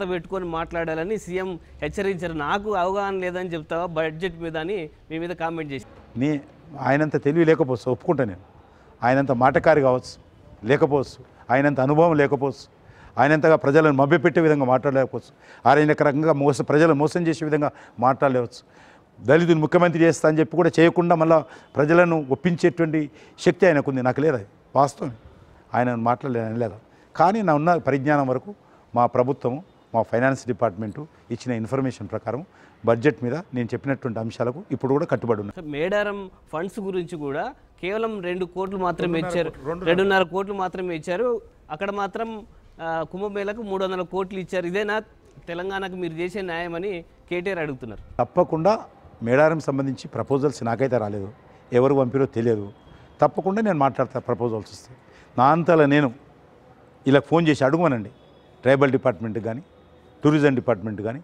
వార్త పెట్టుకొని మాట్లాడాలని సీఎం హెచ్చరించారు నాకు అవగాహన లేదని చెప్తావా బడ్జెట్ మీద అని మీ మీద కామెంట్ చేసి నీ ఆయనంత తెలివి లేకపోవచ్చు ఒప్పుకుంటా నేను ఆయనంత మాటకారి కావచ్చు లేకపోవచ్చు ఆయనంత అనుభవం లేకపోవచ్చు ఆయనంతగా ప్రజలను మభ్యపెట్టే విధంగా మాట్లాడలేకపోవచ్చు ఆయన రకంగా మోసం ప్రజలను మోసం చేసే విధంగా మాట్లాడలేవచ్చు దళితుని ముఖ్యమంత్రి చేస్తా అని చెప్పి కూడా చేయకుండా మళ్ళీ ప్రజలను ఒప్పించేటువంటి శక్తి ఉంది నాకు లేదా వాస్తవం ఆయన మాట్లాడలేదని లేదా కానీ నా ఉన్న పరిజ్ఞానం వరకు మా ప్రభుత్వము మా ఫైనాన్స్ డిపార్ట్మెంటు ఇచ్చిన ఇన్ఫర్మేషన్ ప్రకారం బడ్జెట్ మీద నేను చెప్పినటువంటి అంశాలకు ఇప్పుడు కూడా కట్టుబడి ఉన్నాయి మేడారం ఫండ్స్ గురించి కూడా కేవలం రెండు కోట్లు మాత్రమే ఇచ్చారు రెండున్నర కోట్లు మాత్రమే ఇచ్చారు అక్కడ మాత్రం కుంభమేళకు మూడు వందల కోట్లు ఇచ్చారు ఇదేనా తెలంగాణకు మీరు చేసే న్యాయం అని కేటీఆర్ అడుగుతున్నారు తప్పకుండా మేడారం సంబంధించి ప్రపోజల్స్ నాకైతే రాలేదు ఎవరు పంపిరో తెలియదు తప్పకుండా నేను మాట్లాడతా ప్రపోజల్స్ వస్తే నా అంతలా నేను ఇలా ఫోన్ చేసి అడుగుమనండి ట్రైబల్ డిపార్ట్మెంట్కి కానీ టూరిజం డిపార్ట్మెంట్ కానీ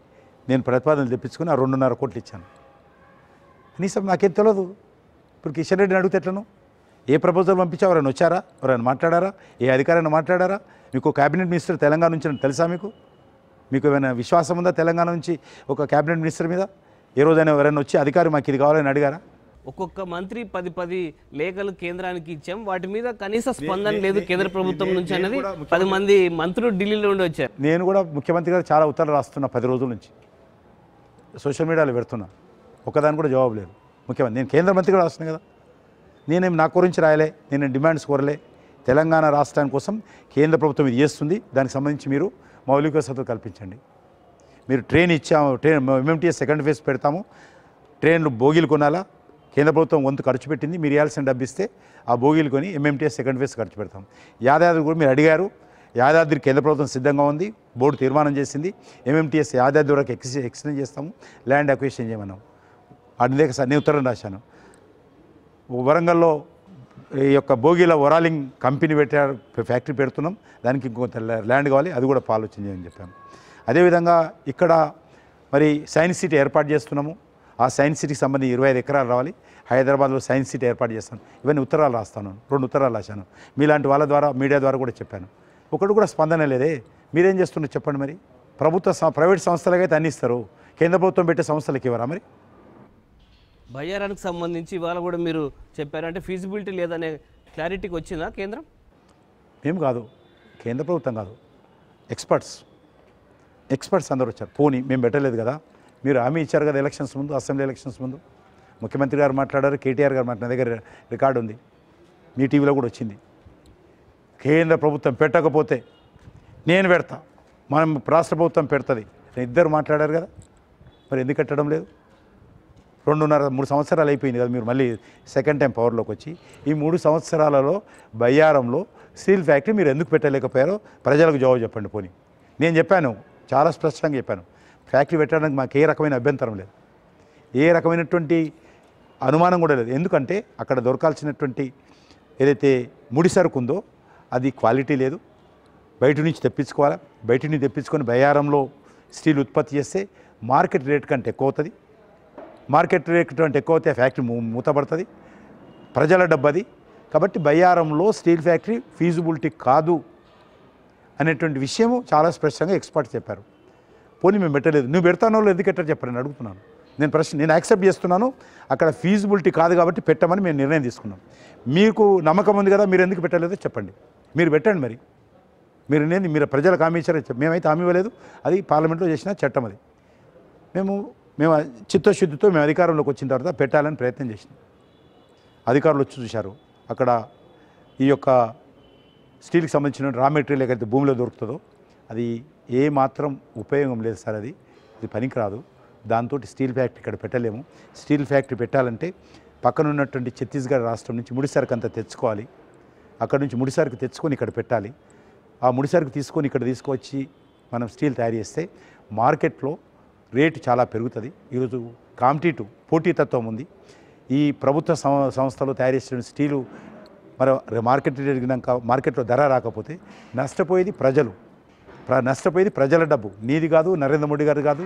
నేను ప్రతిపాదనలు తెప్పించుకుని ఆ రెండున్నర కోట్లు ఇచ్చాను కనీసం నాకేం తెలియదు ఇప్పుడు కిషన్ రెడ్డిని అడిగితే ఎట్లను ఏ ప్రపోజల్ పంపించా ఎవరైనా వచ్చారా ఎవరైనా మాట్లాడారా ఏ అధికారైనా మాట్లాడారా మీకు క్యాబినెట్ మినిస్టర్ తెలంగాణ నుంచి తెలుసా మీకు మీకు ఏమైనా విశ్వాసం ఉందా తెలంగాణ నుంచి ఒక క్యాబినెట్ మినిస్టర్ మీద ఏ రోజైనా ఎవరైనా వచ్చి అధికారి మాకు ఇది కావాలని అడిగారా ఒక్కొక్క మంత్రి పది పది లేఖలు కేంద్రానికి ఇచ్చాం వాటి మీద కనీస స్పందన లేదు కేంద్ర ప్రభుత్వం నుంచి అనేది పది మంది మంత్రులు ఢిల్లీలో ఉండి వచ్చారు నేను కూడా ముఖ్యమంత్రి గారు చాలా ఉత్తర్వులు రాస్తున్నా పది రోజుల నుంచి సోషల్ మీడియాలో పెడుతున్నా ఒకదాని కూడా జవాబు లేదు ముఖ్యమంత్రి నేను కేంద్ర మంత్రి కూడా రాస్తున్నాను కదా నేనేం నా గురించి రాయలే నేను డిమాండ్స్ కోరలే తెలంగాణ రాష్ట్రాని కోసం కేంద్ర ప్రభుత్వం ఇది చేస్తుంది దానికి సంబంధించి మీరు మౌలిక వసతులు కల్పించండి మీరు ట్రైన్ ఇచ్చాము ట్రైన్ ఎంఎంటీఎస్ సెకండ్ ఫేజ్ పెడతాము ట్రైన్లు బోగిలు కొనాలా కేంద్ర ప్రభుత్వం వంతు ఖర్చు పెట్టింది మీరు ఇవ్వాల్సిన డబ్బిస్తే ఆ భోగిలు కొని ఎంఎంటీఎస్ సెకండ్ ఫేజ్ ఖర్చు పెడతాం యాదాద్రి కూడా మీరు అడిగారు యాదాద్రి కేంద్ర ప్రభుత్వం సిద్ధంగా ఉంది బోర్డు తీర్మానం చేసింది ఎంఎంటీఎస్ యాదాద్రి వరకు ఎక్స్ ఎక్స్టెండ్ చేస్తాము ల్యాండ్ అక్విషన్ చేయమన్నాం లేక సార్ నేను ఉత్తరం రాశాను వరంగల్లో ఈ యొక్క భోగిల వరాలింగ్ కంపెనీ పెట్టారు ఫ్యాక్టరీ పెడుతున్నాం దానికి ఇంకొంత ల్యాండ్ కావాలి అది కూడా వచ్చింది అని చెప్పాను అదేవిధంగా ఇక్కడ మరి సైన్స్ సిటీ ఏర్పాటు చేస్తున్నాము ఆ సైన్స్ సిటీకి సంబంధించి ఇరవై ఐదు ఎకరాలు రావాలి హైదరాబాద్లో సైన్స్ సిటీ ఏర్పాటు చేస్తాను ఇవన్నీ ఉత్తరాలు రాస్తాను రెండు ఉత్తరాలు రాశాను మీలాంటి వాళ్ళ ద్వారా మీడియా ద్వారా కూడా చెప్పాను ఒకటి కూడా స్పందన లేదే మీరేం చేస్తున్నారు చెప్పండి మరి ప్రభుత్వ ప్రైవేట్ అయితే అందిస్తారు కేంద్ర ప్రభుత్వం పెట్టే సంస్థలకు ఇవ్వరా మరి బయ్యారానికి సంబంధించి ఇవాళ కూడా మీరు చెప్పారంటే ఫీజిబిలిటీ లేదనే క్లారిటీకి వచ్చిందా కేంద్రం మేము కాదు కేంద్ర ప్రభుత్వం కాదు ఎక్స్పర్ట్స్ ఎక్స్పర్ట్స్ అందరూ వచ్చారు పోనీ మేము పెట్టలేదు కదా మీరు హామీ ఇచ్చారు కదా ఎలక్షన్స్ ముందు అసెంబ్లీ ఎలక్షన్స్ ముందు ముఖ్యమంత్రి గారు మాట్లాడారు కేటీఆర్ గారు మాట్లాడారు దగ్గర రికార్డు ఉంది మీ టీవీలో కూడా వచ్చింది కేంద్ర ప్రభుత్వం పెట్టకపోతే నేను పెడతా మనం రాష్ట్ర ప్రభుత్వం పెడుతుంది ఇద్దరు మాట్లాడారు కదా మరి ఎందుకు కట్టడం లేదు రెండున్నర మూడు సంవత్సరాలు అయిపోయింది కదా మీరు మళ్ళీ సెకండ్ టైం పవర్లోకి వచ్చి ఈ మూడు సంవత్సరాలలో బయ్యారంలో స్టీల్ ఫ్యాక్టరీ మీరు ఎందుకు పెట్టలేకపోయారో ప్రజలకు జవాబు చెప్పండి పోనీ నేను చెప్పాను చాలా స్పష్టంగా చెప్పాను ఫ్యాక్టరీ పెట్టడానికి మాకు ఏ రకమైన అభ్యంతరం లేదు ఏ రకమైనటువంటి అనుమానం కూడా లేదు ఎందుకంటే అక్కడ దొరకాల్సినటువంటి ఏదైతే ముడి సరుకు ఉందో అది క్వాలిటీ లేదు బయట నుంచి తెప్పించుకోవాలా బయట నుంచి తెప్పించుకొని బయారంలో స్టీల్ ఉత్పత్తి చేస్తే మార్కెట్ రేట్ కంటే ఎక్కువ అవుతుంది మార్కెట్ రేట్ కంటే ఎక్కువ అవుతే ఫ్యాక్టరీ మూతపడుతుంది ప్రజల డబ్బది కాబట్టి బయ్యారంలో స్టీల్ ఫ్యాక్టరీ ఫీజిబిలిటీ కాదు అనేటువంటి విషయము చాలా స్పష్టంగా ఎక్స్పర్ట్ చెప్పారు పోనీ మేము పెట్టలేదు నువ్వు పెడతానో ఎందుకు ఎట్టారు నేను అడుగుతున్నాను నేను ప్రశ్న నేను యాక్సెప్ట్ చేస్తున్నాను అక్కడ ఫీజిబిలిటీ కాదు కాబట్టి పెట్టమని మేము నిర్ణయం తీసుకున్నాం మీకు నమ్మకం ఉంది కదా మీరు ఎందుకు పెట్టలేదో చెప్పండి మీరు పెట్టండి మరి మీరు నేను మీరు ప్రజలకు హామీ ఇచ్చారు మేమైతే హామీ ఇవ్వలేదు అది పార్లమెంట్లో చేసిన చట్టం అది మేము మేము చిత్తశుద్ధితో మేము అధికారంలోకి వచ్చిన తర్వాత పెట్టాలని ప్రయత్నం చేసిన అధికారులు వచ్చి చూశారు అక్కడ ఈ యొక్క స్టీల్కి సంబంధించిన రా మెటీరియల్ ఏదైతే భూమిలో దొరుకుతుందో అది ఏ మాత్రం ఉపయోగం లేదు సార్ అది ఇది పనికిరాదు దాంతో స్టీల్ ఫ్యాక్టరీ ఇక్కడ పెట్టలేము స్టీల్ ఫ్యాక్టరీ పెట్టాలంటే పక్కన ఉన్నటువంటి ఛత్తీస్గఢ్ రాష్ట్రం నుంచి ముడిసరకు అంతా తెచ్చుకోవాలి అక్కడ నుంచి ముడిసరకు తెచ్చుకొని ఇక్కడ పెట్టాలి ఆ ముడిసరుకు తీసుకొని ఇక్కడ తీసుకొచ్చి మనం స్టీల్ తయారు చేస్తే మార్కెట్లో రేటు చాలా పెరుగుతుంది ఈరోజు కాంపిటేటివ్ పోటీతత్వం ఉంది ఈ ప్రభుత్వ సంస్థలు తయారు చేసిన స్టీలు మరి మార్కెట్ మార్కెట్లో ధర రాకపోతే నష్టపోయేది ప్రజలు నష్టపోయేది ప్రజల డబ్బు నీది కాదు నరేంద్ర మోడీ గారు కాదు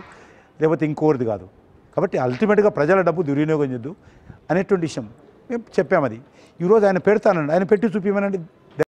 లేకపోతే ఇంకోరిది కాదు కాబట్టి అల్టిమేట్గా ప్రజల డబ్బు దుర్వినియోగం చేద్దు అనేటువంటి విషయం మేము చెప్పామది ఈరోజు ఆయన పెడతానండి ఆయన పెట్టి చూపించమనండి